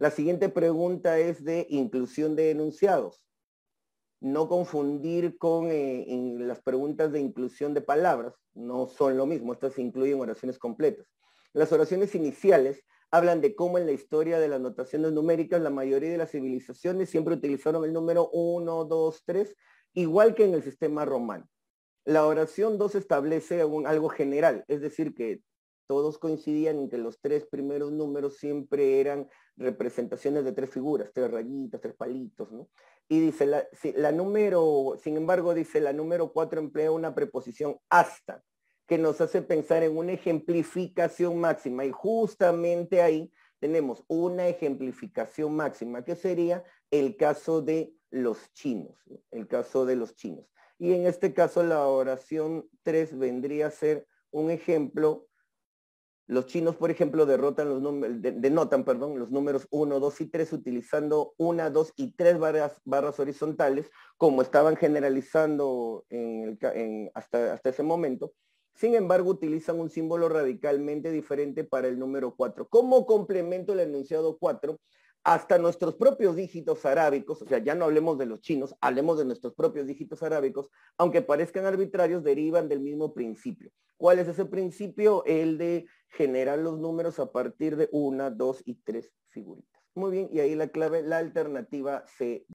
La siguiente pregunta es de inclusión de enunciados. No confundir con eh, las preguntas de inclusión de palabras, no son lo mismo, estas incluyen oraciones completas. Las oraciones iniciales hablan de cómo en la historia de las notaciones numéricas la mayoría de las civilizaciones siempre utilizaron el número 1, 2, 3, igual que en el sistema romano. La oración 2 establece algo general, es decir, que todos coincidían en que los tres primeros números siempre eran representaciones de tres figuras, tres rayitas, tres palitos, ¿no? Y dice, la, número, sin embargo, dice, la número cuatro emplea una preposición hasta, que nos hace pensar en una ejemplificación máxima. Y justamente ahí tenemos una ejemplificación máxima, que sería el caso de los chinos, el caso de los chinos. Y en este caso la oración tres vendría a ser un ejemplo los chinos, por ejemplo, derrotan los denotan perdón, los números 1, 2 y 3 utilizando una, dos y tres barras, horizontales, como estaban generalizando hasta, ese momento. Sin embargo, utilizan un símbolo radicalmente diferente para el número 4. Como complemento el enunciado 4, hasta nuestros propios dígitos arábicos, o sea, ya no hablemos de los chinos, hablemos de nuestros propios dígitos arábicos, aunque parezcan arbitrarios, derivan del mismo principio. ¿Cuál es ese principio? El de generar los números a partir de una, dos y tres figuritas. Muy bien, y ahí la clave, la alternativa C.